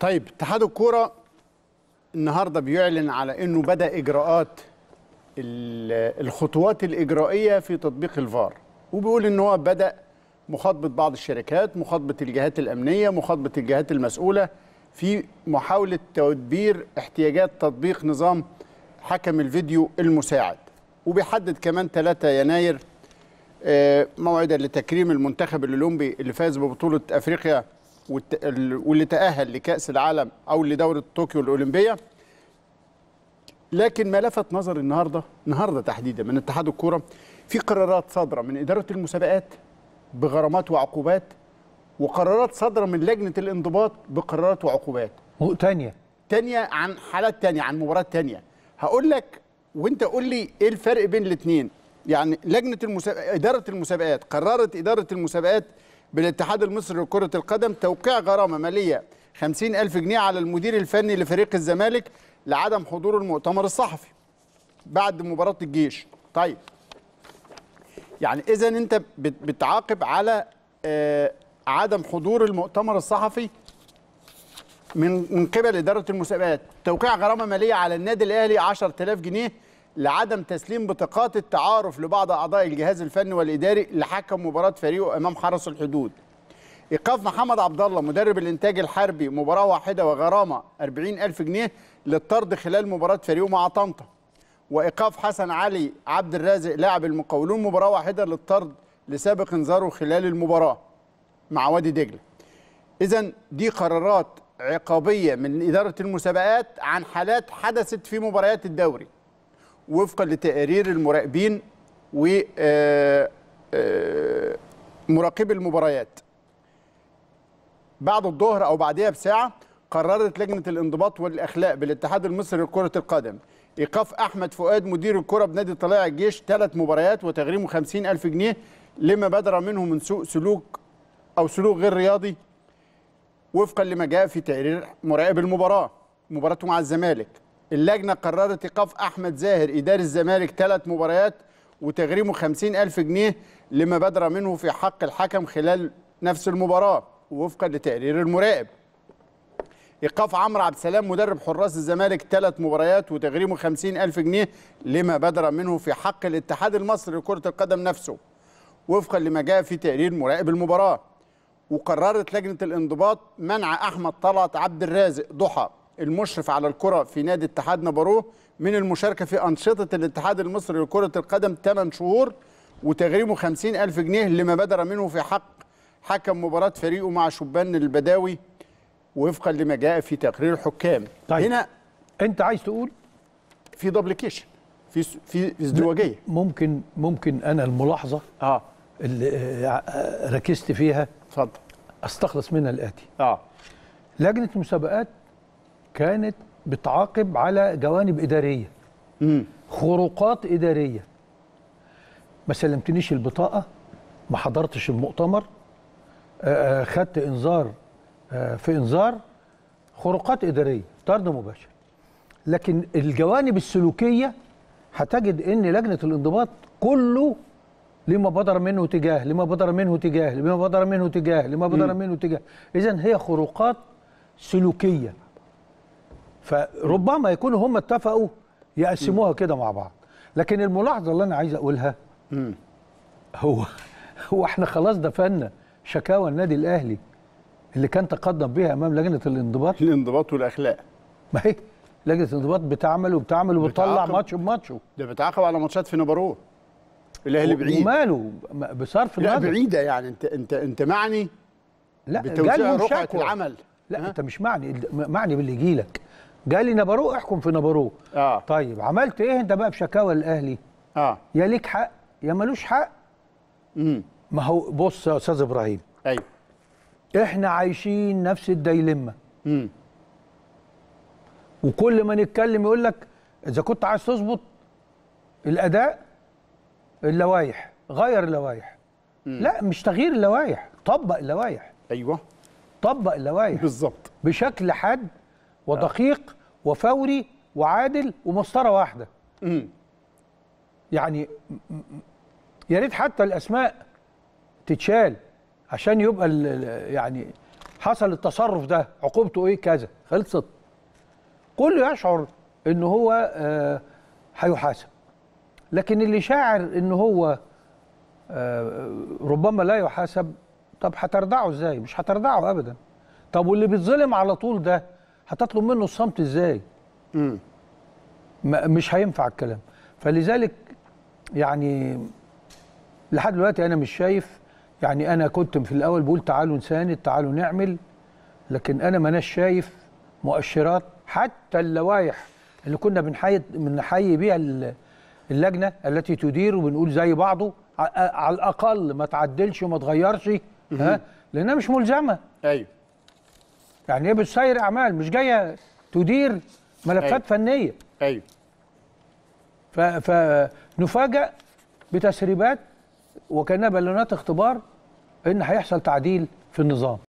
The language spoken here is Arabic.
طيب اتحاد الكوره النهارده بيعلن على انه بدا اجراءات الخطوات الاجرائيه في تطبيق الفار وبيقول ان هو بدا مخاطبه بعض الشركات مخاطبه الجهات الامنيه مخاطبه الجهات المسؤوله في محاوله تدبير احتياجات تطبيق نظام حكم الفيديو المساعد وبيحدد كمان 3 يناير آه، موعدا لتكريم المنتخب الاولمبي اللي فاز ببطوله افريقيا واللي تأهل لكأس العالم أو لدورة طوكيو الأولمبية لكن ما لفت نظري النهارده النهارده تحديدا من اتحاد الكوره في قرارات صادره من اداره المسابقات بغرامات وعقوبات وقرارات صادره من لجنه الانضباط بقرارات وعقوبات تانية تانية عن حالات تانية عن مباراة تانية هقول لك وانت قول لي ايه الفرق بين الاثنين يعني لجنه المسابقات اداره المسابقات قررت اداره المسابقات بالاتحاد المصري لكرة القدم توقيع غرامة مالية 50 ألف جنيه على المدير الفني لفريق الزمالك لعدم حضور المؤتمر الصحفي بعد مباراة الجيش طيب يعني إذا أنت بتعاقب على آه، عدم حضور المؤتمر الصحفي من من قبل إدارة المسابقات توقيع غرامة مالية على النادي الأهلي 10000 جنيه لعدم تسليم بطاقات التعارف لبعض أعضاء الجهاز الفني والإداري لحكم مباراة فريقه أمام حرس الحدود إيقاف محمد عبد الله مدرب الإنتاج الحربي مباراة واحدة وغرامة 40 ألف جنيه للطرد خلال مباراة فريقه مع طنطا وإيقاف حسن علي عبد الرازق لاعب المقاولون مباراة واحدة للطرد لسابق انذاره خلال المباراة مع وادي دجلة إذا دي قرارات عقابية من إدارة المسابقات عن حالات حدثت في مباريات الدوري وفقا لتقارير المراقبين و آه، آه، مراقبي المباريات بعد الظهر او بعدها بساعه قررت لجنه الانضباط والاخلاق بالاتحاد المصري لكره القدم ايقاف احمد فؤاد مدير الكره بنادي طلائع الجيش ثلاث مباريات وتغريمه 50000 جنيه لما بدر منه من سوء سلوك او سلوك غير رياضي وفقا لما جاء في تقرير مراقب المباراه مباراته مع الزمالك اللجنة قررت إيقاف أحمد زاهر إداري الزمالك ثلاث مباريات وتغريمه 50 ألف جنيه لما بدر منه في حق الحكم خلال نفس المباراة وفقا لتقرير المراقب إيقاف عمرو عبد السلام مدرب حراس الزمالك ثلاث مباريات وتغريمه 50 ألف جنيه لما بدر منه في حق الاتحاد المصري لكرة القدم نفسه وفقا لما جاء في تقرير مراقب المباراة وقررت لجنة الانضباط منع أحمد طلعت عبد الرازق ضحى المشرف على الكرة في نادي اتحاد باروه من المشاركة في أنشطة الاتحاد المصري لكرة القدم 8 شهور وتغريمه 50 ألف جنيه لما بدر منه في حق حكم مباراة فريقه مع شبان البداوي وفقا لما جاء في تقرير الحكام طيب. هنا أنت عايز تقول في دبليكيشن في في ازدواجيه ممكن ممكن انا الملاحظه اه اللي آه، ركزت فيها اتفضل استخلص منها الاتي اه لجنه المسابقات كانت بتعاقب على جوانب اداريه مم. خروقات اداريه ما سلمتنيش البطاقه ما حضرتش المؤتمر آه، آه، خدت انذار آه، في انذار خروقات اداريه طرد مباشر لكن الجوانب السلوكيه هتجد ان لجنه الانضباط كله لما بدر منه تجاه لما بدر منه تجاه لما بدر منه تجاه لما بدر منه تجاه اذا هي خروقات سلوكيه فربما يكونوا هم اتفقوا يقسموها كده مع بعض لكن الملاحظه اللي انا عايز اقولها هو هو احنا خلاص دفنا شكاوى النادي الاهلي اللي كان تقدم بها امام لجنه الانضباط الانضباط والاخلاق ما هي لجنه الانضباط بتعمل وبتعمل وبتطلع ماتش بماتشه ده بتعاقب على ماتشات في نبروه الاهلي بعيد وماله بصرف لا بعيده يعني انت انت انت معني لا بتوزيع رقعه العمل لا انت مش معني معني باللي يجي لك جالي نبرو احكم في نبرو اه طيب عملت ايه انت بقى بشكاوى الاهلي اه يا ليك حق يا ملوش حق امم ما هو بص يا استاذ ابراهيم ايوه احنا عايشين نفس الديلمه امم وكل ما نتكلم يقول لك اذا كنت عايز تظبط الاداء اللوائح غير اللوائح لا مش تغيير اللوائح طبق اللوائح ايوه طبق اللوائح بالظبط بشكل حاد ودقيق وفوري وعادل ومسطره واحده امم يعني يا ريت حتى الاسماء تتشال عشان يبقى يعني حصل التصرف ده عقوبته ايه كذا خلصت كله يشعر ان هو آه، هيحاسب لكن اللي شاعر ان هو آه، ربما لا يحاسب طب هتردعه ازاي مش هتردعه ابدا طب واللي بيتظلم على طول ده هتطلب منه الصمت ازاي؟ امم مش هينفع الكلام فلذلك يعني لحد دلوقتي انا مش شايف يعني انا كنت في الاول بقول تعالوا نساند تعالوا نعمل لكن انا ماناش شايف مؤشرات حتى اللوائح اللي كنا بنحيي بنحيي بيها اللجنه التي تدير وبنقول زي بعضه على الاقل ما تعدلش وما تغيرش ها لانها مش ملزمه ايوه يعني هي بتسير اعمال مش جايه تدير ملفات أيوه. فنيه ايوه فنفاجئ بتسريبات وكانها بالونات اختبار ان هيحصل تعديل في النظام